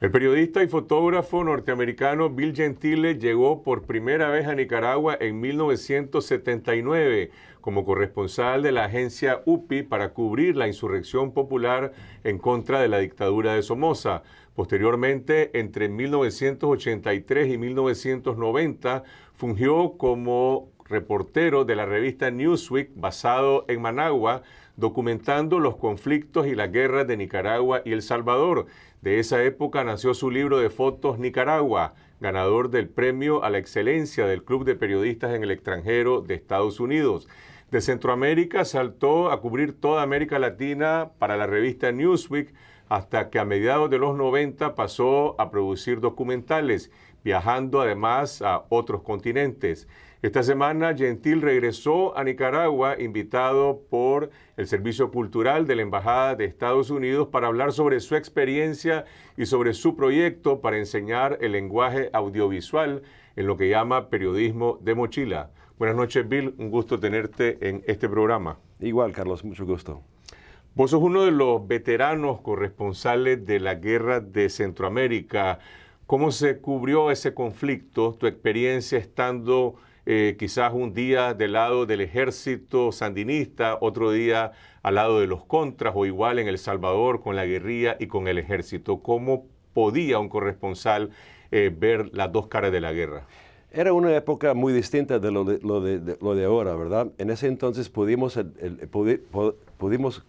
El periodista y fotógrafo norteamericano Bill Gentile llegó por primera vez a Nicaragua en 1979 como corresponsal de la agencia UPI para cubrir la insurrección popular en contra de la dictadura de Somoza. Posteriormente, entre 1983 y 1990, fungió como reportero de la revista Newsweek basado en Managua, documentando los conflictos y las guerras de Nicaragua y El Salvador. De esa época nació su libro de fotos Nicaragua, ganador del premio a la excelencia del Club de Periodistas en el extranjero de Estados Unidos. De Centroamérica saltó a cubrir toda América Latina para la revista Newsweek hasta que a mediados de los 90 pasó a producir documentales, viajando además a otros continentes. Esta semana Gentil regresó a Nicaragua invitado por el Servicio Cultural de la Embajada de Estados Unidos para hablar sobre su experiencia y sobre su proyecto para enseñar el lenguaje audiovisual en lo que llama periodismo de mochila. Buenas noches Bill, un gusto tenerte en este programa. Igual Carlos, mucho gusto. Vos sos uno de los veteranos corresponsales de la guerra de Centroamérica. ¿Cómo se cubrió ese conflicto, tu experiencia estando eh, quizás un día del lado del ejército sandinista, otro día al lado de los contras o igual en El Salvador con la guerrilla y con el ejército. ¿Cómo podía un corresponsal eh, ver las dos caras de la guerra? Era una época muy distinta de lo de, ahora, ¿verdad? En ese entonces pudimos,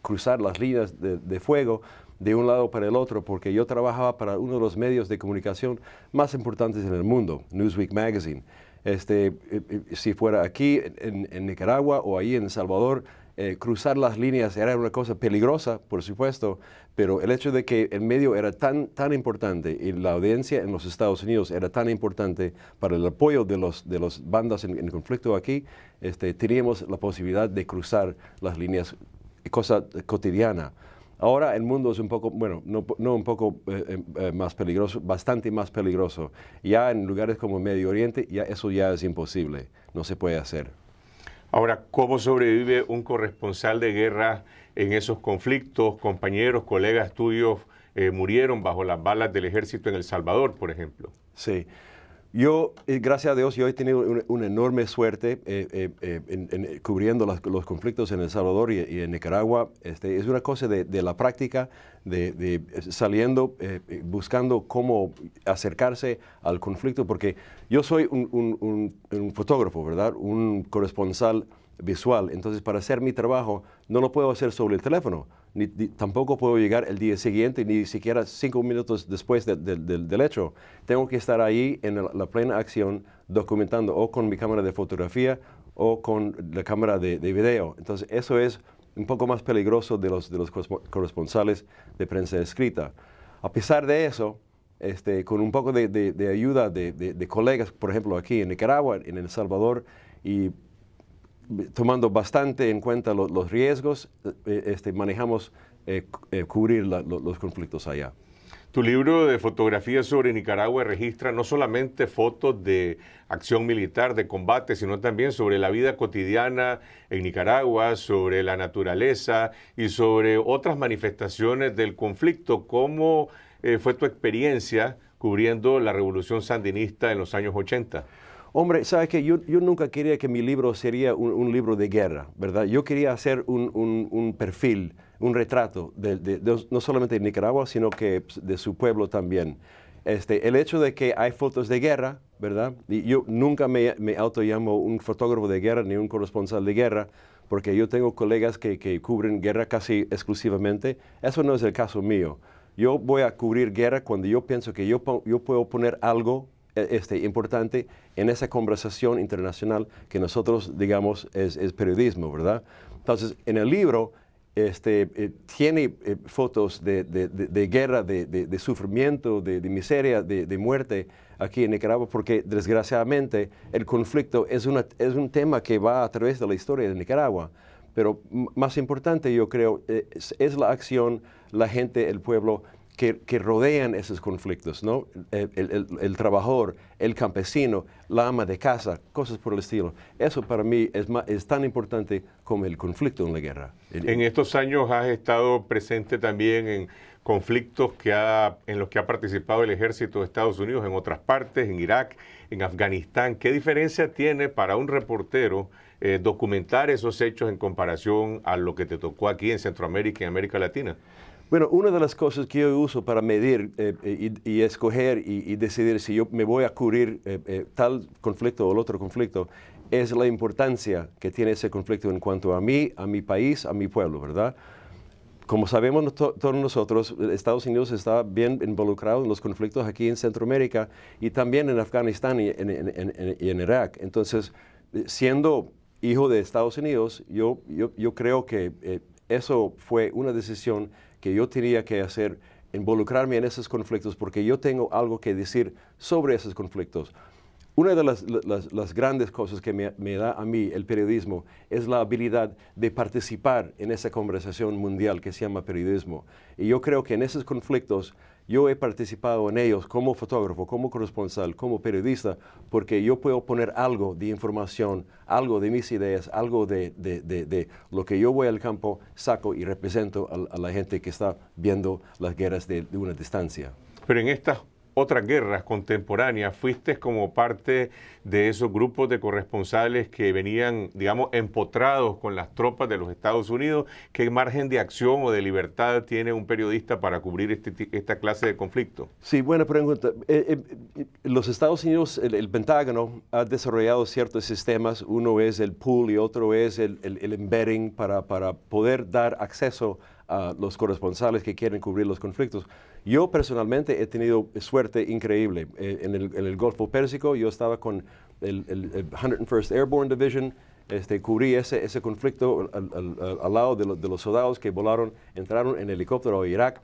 cruzar las líneas de fuego de un lado para el otro, porque yo trabajaba para uno de los medios de comunicación más importantes en el mundo, Newsweek Magazine este, eh, eh, si fuera aquí en, Nicaragua o ahí en El Salvador, eh, cruzar las líneas era una cosa peligrosa, por supuesto, pero el hecho de que el medio era tan, tan importante y la audiencia en los Estados Unidos era tan importante para el apoyo de las los bandas en, conflicto aquí, este, teníamos la posibilidad de cruzar las líneas, cosa cotidiana. Ahora el mundo es un poco, bueno, no, un poco eh, eh, eh, más peligroso, bastante más peligroso. Ya en lugares como Medio Oriente, ya eso ya es imposible, no se puede hacer. Ahora, ¿cómo sobrevive un corresponsal de guerra en esos conflictos? Compañeros, colegas tuyos murieron bajo las balas del ejército en El Salvador, por ejemplo. Sí. Yo, eh, gracias a Dios, yo he tenido una, enorme suerte eh, eh, en, cubriendo los conflictos en El Salvador y, en Nicaragua. Este, es una cosa de, la práctica, de, saliendo, buscando cómo acercarse al conflicto, porque yo soy un fotógrafo, ¿verdad? Un corresponsal visual. Entonces, para hacer mi trabajo, no lo puedo hacer sobre el teléfono ni, tampoco puedo llegar el día siguiente, ni siquiera cinco minutos después del hecho. Tengo que estar ahí en la, plena acción documentando o con mi cámara de fotografía o con la cámara de, video. Entonces, eso es un poco más peligroso de los, de los corresponsales de prensa escrita. A pesar de eso, este, con un poco de, ayuda de, colegas, por ejemplo, aquí en Nicaragua, en El Salvador y tomando bastante en cuenta los riesgos, eh, eh, este, manejamos eh, cubrir los conflictos allá. Tu libro de fotografías sobre Nicaragua registra no solamente fotos de acción militar, de combate, sino también sobre la vida cotidiana en Nicaragua, sobre la naturaleza y sobre otras manifestaciones del conflicto. ¿Cómo fue tu experiencia cubriendo la revolución sandinista en los años 80? Hombre, ¿sabes qué? Yo, nunca quería que mi libro sería un, libro de guerra, ¿verdad? Yo quería hacer un, perfil, un retrato, de, no solamente de Nicaragua, sino que pues, de su pueblo también. Este, el hecho de que hay fotos de guerra, ¿verdad? Y yo nunca me, me auto llamo un fotógrafo de guerra ni un corresponsal de guerra, porque yo tengo colegas que, cubren guerra casi exclusivamente. Eso no es el caso mío. Yo voy a cubrir guerra cuando yo pienso que yo, yo puedo poner algo e, este, importante en esa conversación internacional que nosotros, digamos, es, periodismo, ¿verdad? Entonces, en el libro este, eh, tiene eh, fotos de, de, de, guerra, de, sufrimiento, de, miseria, de, muerte aquí en Nicaragua, porque desgraciadamente el conflicto es, una, es un tema que va a través de la historia de Nicaragua. Pero más importante, yo creo, eh, es la acción, la gente, el pueblo que, rodean esos conflictos, ¿no? El, trabajador, el campesino, la ama de casa, cosas por el estilo. Eso para mí es, tan importante como el conflicto en la guerra. En estos años has estado presente también en conflictos que ha, en los que ha participado el ejército de Estados Unidos en otras partes, en Irak, en Afganistán. ¿Qué diferencia tiene para un reportero eh, documentar esos hechos en comparación a lo que te tocó aquí en Centroamérica y en América Latina? Bueno, una de las cosas que yo uso para medir eh, eh, y, escoger y, decidir si yo me voy a cubrir eh, tal conflicto o el otro conflicto es la importancia que tiene ese conflicto en cuanto a mí, a mi país, a mi pueblo, ¿verdad? Como sabemos todos nosotros, Estados Unidos está bien involucrado en los conflictos aquí en Centroamérica y también en Afganistán y en, Irak. Entonces, siendo hijo de Estados Unidos, yo, yo, creo que eso fue una decisión que yo tenía que hacer, involucrarme en esos conflictos, porque yo tengo algo que decir sobre esos conflictos. Una de las, grandes cosas que me, da a mí el periodismo es la habilidad de participar en esa conversación mundial que se llama periodismo. Y yo creo que en esos conflictos yo he participado en ellos como fotógrafo, como corresponsal, como periodista, porque yo puedo poner algo de información, algo de mis ideas, algo de, lo que yo voy al campo, saco y represento a, la gente que está viendo las guerras de, una distancia. Pero en estas otras guerras contemporáneas, fuiste como parte de esos grupos de corresponsales que venían, digamos, empotrados con las tropas de los Estados Unidos. ¿Qué margen de acción o de libertad tiene un periodista para cubrir este esta clase de conflicto? Sí, buena pregunta. Eh, eh, eh, los Estados Unidos, el, Pentágono, ha desarrollado ciertos sistemas. Uno es el pool y otro es el, embedding para, para poder dar acceso a los corresponsales que quieren cubrir los conflictos. Yo personalmente he tenido suerte increíble. Eh, en, el, Golfo Pérsico yo estaba con el, 101st Airborne Division, este, cubrí ese, conflicto al, lado de, los soldados que volaron, entraron en helicóptero a Irak.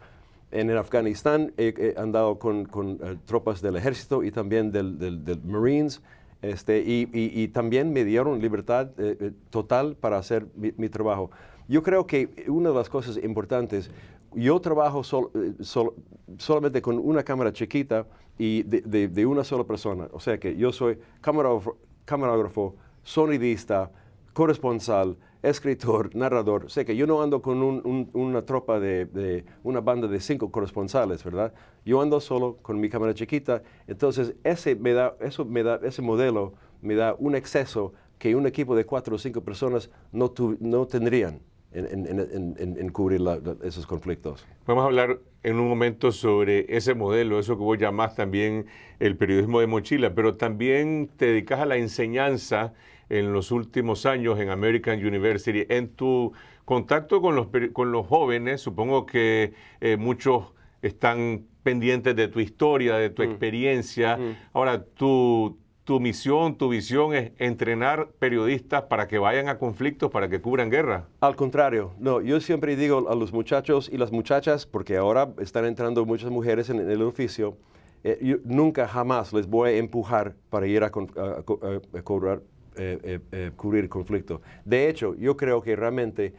En el Afganistán he, andado con, eh, tropas del ejército y también del, Marines. Este, y, también me dieron libertad eh, total para hacer mi, trabajo. Yo creo que una de las cosas importantes, yo trabajo eh, solamente con una cámara chiquita y de, una sola persona. O sea que yo soy camarógrafo, sonidista, corresponsal, escritor, narrador. O sea que yo no ando con una tropa de, una banda de cinco corresponsales, ¿verdad? Yo ando solo con mi cámara chiquita. Entonces ese, me da, eso me da, ese modelo me da un exceso que un equipo de cuatro o cinco personas no tendrían en, cubrir esos conflictos. Vamos a hablar en un momento sobre ese modelo, eso que vos llamás también el periodismo de mochila, pero también te dedicas a la enseñanza en los últimos años en American University. En tu contacto con los, con los jóvenes, supongo que eh, muchos están pendientes de tu historia, de tu mm. experiencia. Mm. Ahora, tú tu misión, tu visión es entrenar periodistas para que vayan a conflictos, para que cubran guerra. Al contrario, no, yo siempre digo a los muchachos y las muchachas, porque ahora están entrando muchas mujeres en, el oficio, eh, nunca jamás les voy a empujar para ir a, con, eh, eh, cubrir conflicto. De hecho, yo creo que realmente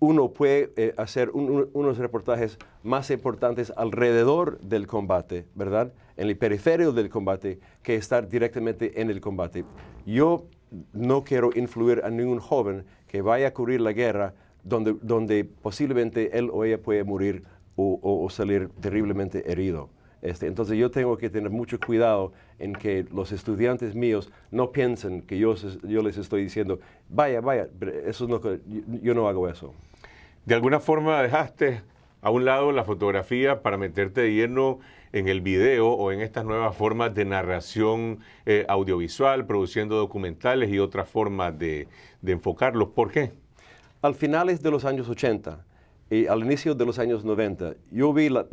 uno puede eh, hacer unos reportajes más importantes alrededor del combate, ¿verdad? En el periferio del combate que estar directamente en el combate. Yo no quiero influir a ningún joven que vaya a cubrir la guerra donde, donde posiblemente él o ella puede morir o, salir terriblemente herido. Este, entonces yo tengo que tener mucho cuidado en que los estudiantes míos no piensen que yo, les estoy diciendo, vaya, vaya, eso no, yo no hago eso de alguna forma dejaste a un lado la fotografía para meterte de lleno en el video o en estas nuevas formas de narración eh, audiovisual, produciendo documentales y otras formas de, enfocarlos. ¿Por qué? Al finales de los años 80 y al inicio de los años 90, yo vi la,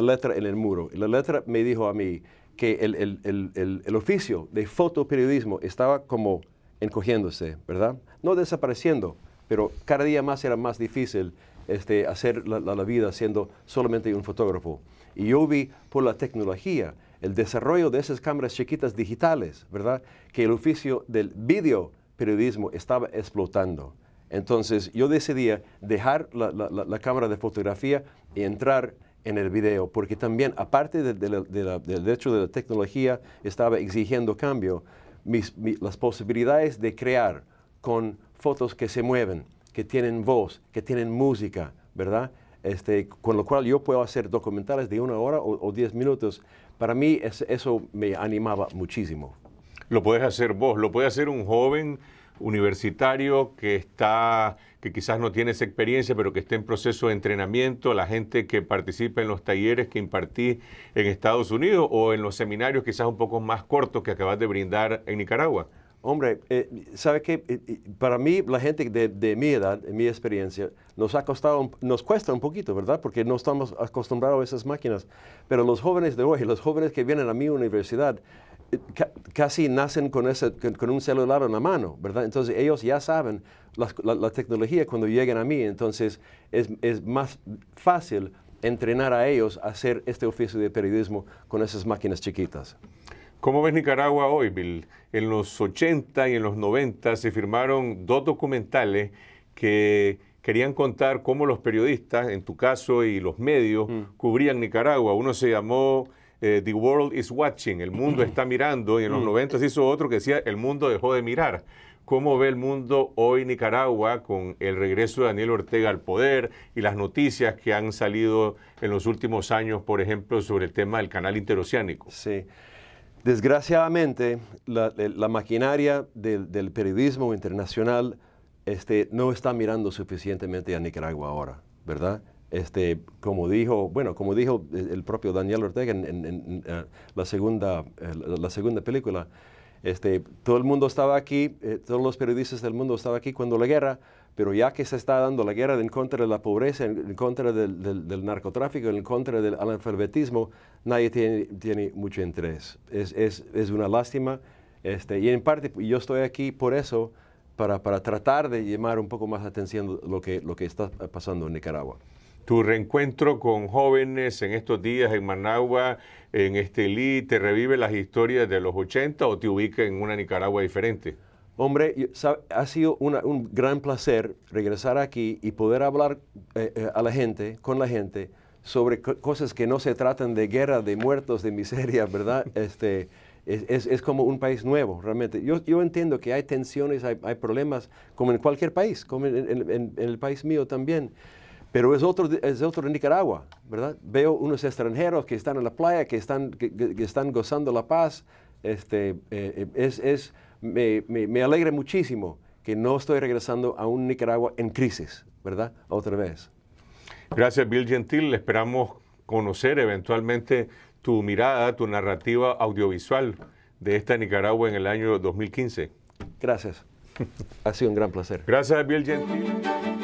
letra en el muro y la letra me dijo a mí que el, el oficio de fotoperiodismo estaba como encogiéndose, ¿verdad? No desapareciendo, pero cada día más era más difícil este, hacer la, vida siendo solamente un fotógrafo. Y yo vi por la tecnología, el desarrollo de esas cámaras chiquitas digitales, ¿verdad? Que el oficio del video periodismo estaba explotando. Entonces yo decidí dejar la, cámara de fotografía y entrar en el video, porque también, aparte del hecho de la tecnología, estaba exigiendo cambio, las posibilidades de crear con fotos que se mueven, que tienen voz, que tienen música, ¿verdad? Este, con lo cual yo puedo hacer documentales de una hora o, diez minutos. Para mí eso me animaba muchísimo. Lo puedes hacer vos, lo puede hacer un joven universitario que está que quizás no tiene esa experiencia, pero que esté en proceso de entrenamiento, la gente que participa en los talleres que impartí en Estados Unidos o en los seminarios quizás un poco más cortos que acabas de brindar en Nicaragua. Hombre, eh, ¿sabe qué? Eh, eh, para mí, la gente de, mi edad, en mi experiencia, nos ha costado, nos cuesta un poquito, ¿verdad? Porque no estamos acostumbrados a esas máquinas. Pero los jóvenes de hoy, los jóvenes que vienen a mi universidad, casi nacen con, ese, con, un celular en la mano, ¿verdad? Entonces ellos ya saben la, tecnología cuando lleguen a mí. Entonces es más fácil entrenar a ellos a hacer este oficio de periodismo con esas máquinas chiquitas. ¿Cómo ves Nicaragua hoy, Bill? En los 80 y en los 90 se firmaron dos documentales que querían contar cómo los periodistas, en tu caso, y los medios mm. cubrían Nicaragua. Uno se llamó eh, The World is Watching, El Mundo mm. está mirando, y en los 90 mm. se hizo otro que decía El Mundo dejó de mirar. ¿Cómo ve el mundo hoy Nicaragua con el regreso de Daniel Ortega al poder y las noticias que han salido en los últimos años, por ejemplo, sobre el tema del canal interoceánico? Sí. Desgraciadamente, eh, la, maquinaria del, periodismo internacional este, no está mirando suficientemente a Nicaragua ahora, ¿verdad? Este, como dijo, bueno, como dijo eh, el propio Daniel Ortega en, eh, la, segunda, película, este, todo el mundo estaba aquí, todos los periodistas del mundo estaban aquí cuando la guerra, pero ya que se está dando la guerra en contra de la pobreza, en contra del, narcotráfico, en contra del analfabetismo, nadie tiene, tiene mucho interés. Es, es, es una lástima. Este, y en parte yo estoy aquí por eso, para, para, tratar de llamar un poco más atención lo que, lo que está pasando en Nicaragua. Tu reencuentro con jóvenes en estos días en Managua, en Estelí, ¿te revive las historias de los 80 o te ubica en una Nicaragua diferente? Hombre, ha sido un gran placer regresar aquí y poder hablar eh, eh, a la gente, con la gente, sobre cosas que no se tratan de guerra, de muertos, de miseria, ¿verdad? Este, es, como un país nuevo, realmente. Yo, yo entiendo que hay tensiones, hay, problemas, como en cualquier país, como en, el país mío también. Pero es otro, es otro Nicaragua, ¿verdad? Veo unos extranjeros que están en la playa, que están, que, están gozando la paz. Este, eh, es, es me, alegra muchísimo que no estoy regresando a un Nicaragua en crisis, ¿verdad? Otra vez. Gracias, Bill Gentil. Esperamos conocer eventualmente tu mirada, tu narrativa audiovisual de esta Nicaragua en el año 2015. Gracias. Ha sido un gran placer. Gracias, Bill Gentil.